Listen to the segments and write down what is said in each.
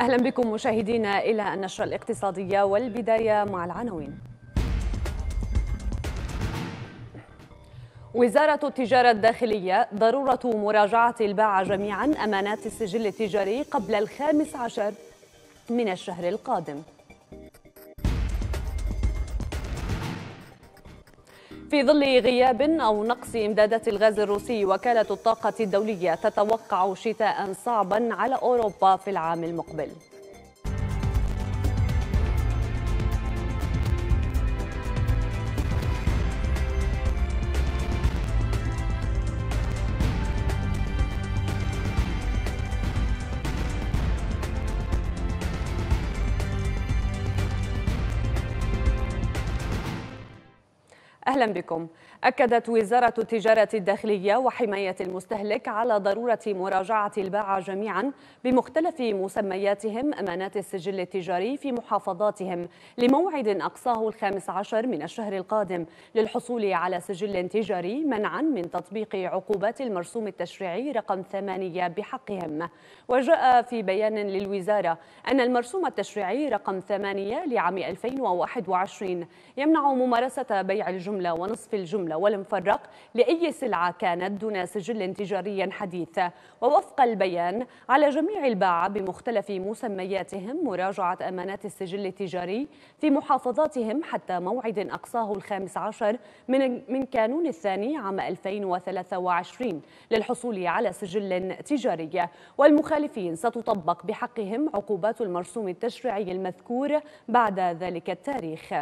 أهلا بكم مشاهدينا إلى النشرة الاقتصادية والبداية مع العناوين وزارة التجارة الداخلية ضرورة مراجعة الباعة جميعا أمانات السجل التجاري قبل الخامس عشر من الشهر القادم في ظل غياب أو نقص إمدادات الغاز الروسي وكالة الطاقة الدولية تتوقع شتاء صعبا على أوروبا في العام المقبل أهلا بكم أكدت وزارة التجارة الداخلية وحماية المستهلك على ضرورة مراجعة الباعة جميعا بمختلف مسمياتهم أمانات السجل التجاري في محافظاتهم لموعد أقصاه الخامس عشر من الشهر القادم للحصول على سجل تجاري منعا من تطبيق عقوبات المرسوم التشريعي رقم ثمانية بحقهم وجاء في بيان للوزارة أن المرسوم التشريعي رقم ثمانية لعام 2021 يمنع ممارسة بيع الجملة الجملة ونصف الجملة والمفرق لأي سلعة كانت دون سجل تجاري حديث ووفق البيان على جميع الباعة بمختلف مسمياتهم مراجعة أمانات السجل التجاري في محافظاتهم حتى موعد أقصاه الخامس عشر من, من كانون الثاني عام 2023 للحصول على سجل تجاري والمخالفين ستطبق بحقهم عقوبات المرسوم التشريعي المذكور بعد ذلك التاريخ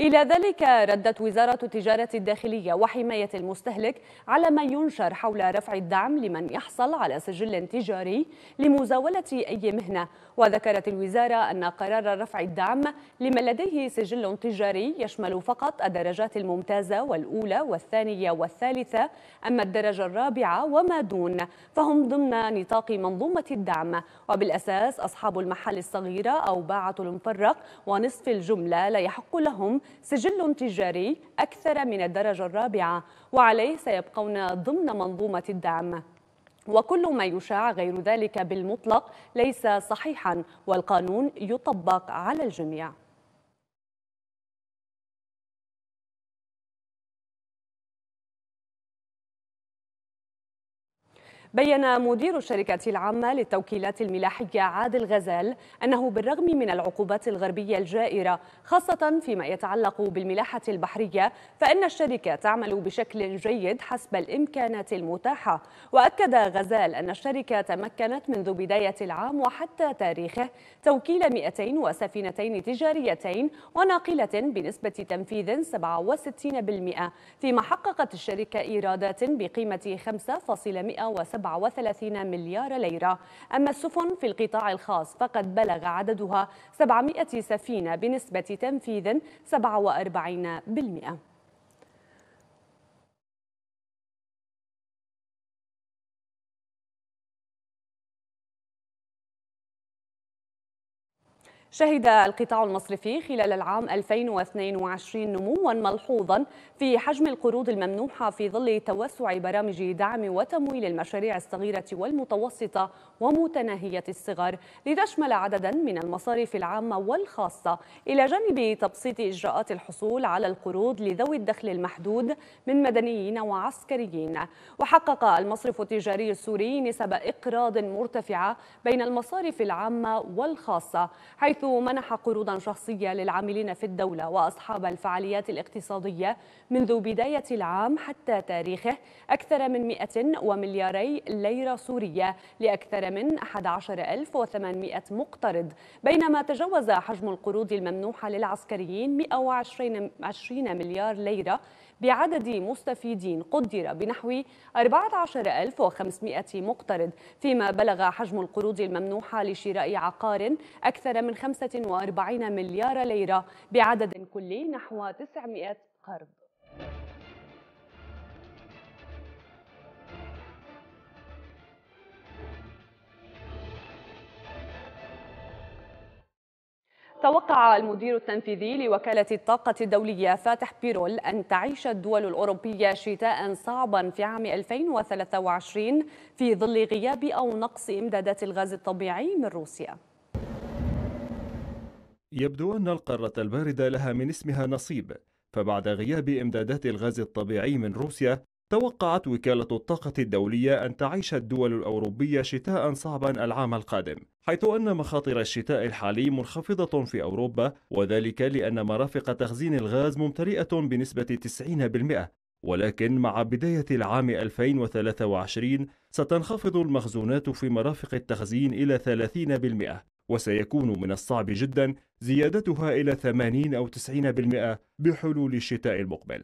إلى ذلك ردت وزارة التجارة الداخلية وحماية المستهلك على ما ينشر حول رفع الدعم لمن يحصل على سجل تجاري لمزاولة أي مهنة وذكرت الوزارة أن قرار رفع الدعم لمن لديه سجل تجاري يشمل فقط الدرجات الممتازة والأولى والثانية والثالثة أما الدرجة الرابعة وما دون فهم ضمن نطاق منظومة الدعم وبالأساس أصحاب المحل الصغيرة أو باعة المفرق ونصف الجملة لا يحق لهم سجل تجاري أكثر من الدرجة الرابعة وعليه سيبقون ضمن منظومة الدعم وكل ما يشاع غير ذلك بالمطلق ليس صحيحا والقانون يطبق على الجميع بين مدير الشركة العامة للتوكيلات الملاحية عادل غزال أنه بالرغم من العقوبات الغربية الجائرة خاصة فيما يتعلق بالملاحة البحرية فإن الشركة تعمل بشكل جيد حسب الإمكانات المتاحة وأكد غزال أن الشركة تمكنت منذ بداية العام وحتى تاريخه توكيل 200 وسفينتين تجاريتين وناقلة بنسبة تنفيذ 67% فيما حققت الشركة إيرادات بقيمة 5.107 37 مليار ليرة أما السفن في القطاع الخاص فقد بلغ عددها 700 سفينة بنسبة تنفيذ 47% شهد القطاع المصرفي خلال العام 2022 نموا ملحوظا في حجم القروض الممنوحة في ظل توسع برامج دعم وتمويل المشاريع الصغيرة والمتوسطة ومتناهية الصغر لتشمل عددا من المصارف العامة والخاصة إلى جانب تبسيط إجراءات الحصول على القروض لذوي الدخل المحدود من مدنيين وعسكريين وحقق المصرف التجاري السوري نسب إقراض مرتفعة بين المصارف العامة والخاصة حيث حيث منح قروضا شخصية للعاملين في الدولة وأصحاب الفعاليات الاقتصادية منذ بداية العام حتى تاريخه أكثر من 100 وملياري ليرة سورية لأكثر من 11800 مقترض بينما تجاوز حجم القروض الممنوحة للعسكريين 120 مليار ليرة بعدد مستفيدين قدر بنحو 14500 مقترض فيما بلغ حجم القروض الممنوحة لشراء عقار أكثر من 45 مليار ليرة بعدد كلي نحو 900 قرض توقع المدير التنفيذي لوكالة الطاقة الدولية فاتح بيرول أن تعيش الدول الأوروبية شتاء صعبا في عام 2023 في ظل غياب أو نقص إمدادات الغاز الطبيعي من روسيا يبدو أن القارة الباردة لها من اسمها نصيب فبعد غياب إمدادات الغاز الطبيعي من روسيا توقعت وكالة الطاقة الدولية أن تعيش الدول الأوروبية شتاء صعبا العام القادم حيث أن مخاطر الشتاء الحالي منخفضة في أوروبا وذلك لأن مرافق تخزين الغاز ممتلئة بنسبة 90% ولكن مع بداية العام 2023 ستنخفض المخزونات في مرافق التخزين إلى 30% وسيكون من الصعب جدا زيادتها إلى 80 أو 90% بحلول الشتاء المقبل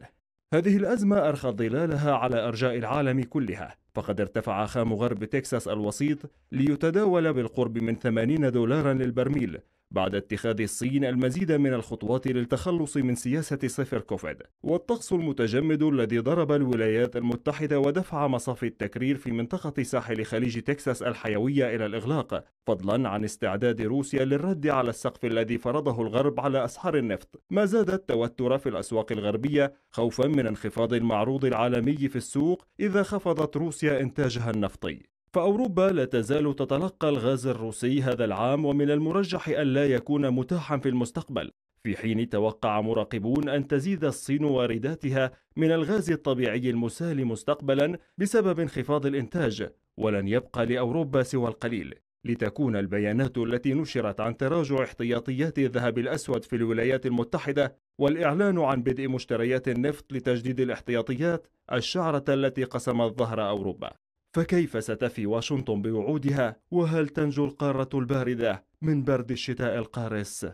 هذه الأزمة أرخى ظلالها على أرجاء العالم كلها فقد ارتفع خام غرب تكساس الوسيط ليتداول بالقرب من 80 دولارا للبرميل بعد اتخاذ الصين المزيد من الخطوات للتخلص من سياسة صفر كوفيد والطقس المتجمد الذي ضرب الولايات المتحدة ودفع مصافي التكرير في منطقة ساحل خليج تكساس الحيوية إلى الإغلاق فضلا عن استعداد روسيا للرد على السقف الذي فرضه الغرب على أسعار النفط ما زاد التوتر في الأسواق الغربية خوفا من انخفاض المعروض العالمي في السوق إذا خفضت روسيا إنتاجها النفطي فأوروبا لا تزال تتلقى الغاز الروسي هذا العام ومن المرجح ألا يكون متاحا في المستقبل في حين توقع مراقبون أن تزيد الصين وارداتها من الغاز الطبيعي المسال مستقبلا بسبب انخفاض الإنتاج ولن يبقى لأوروبا سوى القليل لتكون البيانات التي نشرت عن تراجع احتياطيات الذهب الأسود في الولايات المتحدة والإعلان عن بدء مشتريات النفط لتجديد الاحتياطيات الشعرة التي قسمت ظهر أوروبا فكيف ستفي واشنطن بوعودها وهل تنجو القارة الباردة من برد الشتاء القارس؟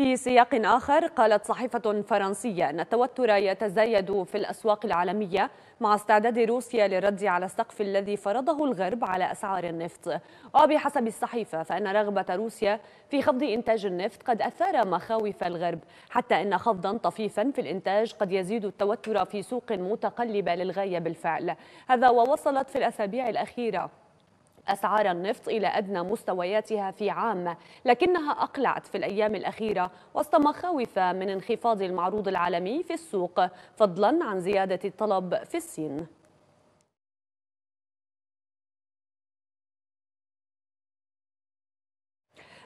في سياق آخر قالت صحيفة فرنسية أن التوتر يتزايد في الأسواق العالمية مع استعداد روسيا للرد على السقف الذي فرضه الغرب على أسعار النفط وبحسب الصحيفة فإن رغبة روسيا في خفض إنتاج النفط قد أثار مخاوف الغرب حتى أن خفضا طفيفا في الإنتاج قد يزيد التوتر في سوق متقلبة للغاية بالفعل هذا ووصلت في الأسابيع الأخيرة أسعار النفط إلى أدنى مستوياتها في عام لكنها أقلعت في الأيام الأخيرة وسط مخاوف من انخفاض المعروض العالمي في السوق فضلا عن زيادة الطلب في الصين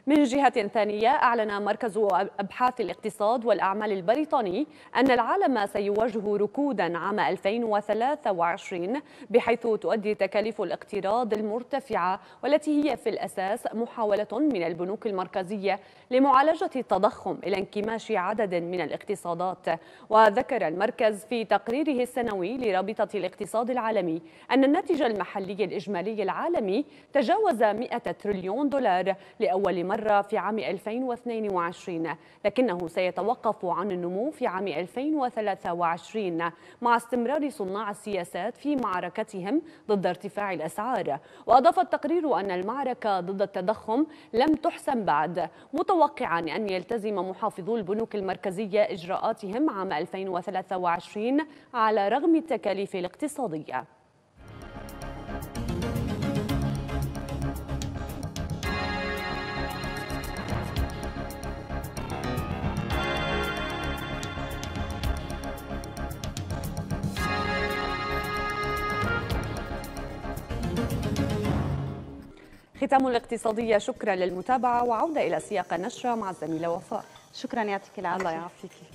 من جهة ثانية أعلن مركز أبحاث الاقتصاد والأعمال البريطاني أن العالم سيواجه ركودا عام 2023 بحيث تؤدي تكاليف الاقتراض المرتفعة والتي هي في الأساس محاولة من البنوك المركزية لمعالجة التضخم إلى انكماش عدد من الاقتصادات وذكر المركز في تقريره السنوي لرابطة الاقتصاد العالمي أن الناتج المحلي الإجمالي العالمي تجاوز 100 تريليون دولار لأول مرة مرة في عام 2022 لكنه سيتوقف عن النمو في عام 2023 مع استمرار صناع السياسات في معركتهم ضد ارتفاع الأسعار وأضاف التقرير أن المعركة ضد التضخم لم تحسم بعد متوقعا أن يلتزم محافظو البنوك المركزية إجراءاتهم عام 2023 على رغم التكاليف الاقتصادية ختام الاقتصادية شكرا للمتابعة وعودة إلى سياق النشرة مع الزميلة وفاء شكرا يعطيك العافية الله يعافيكي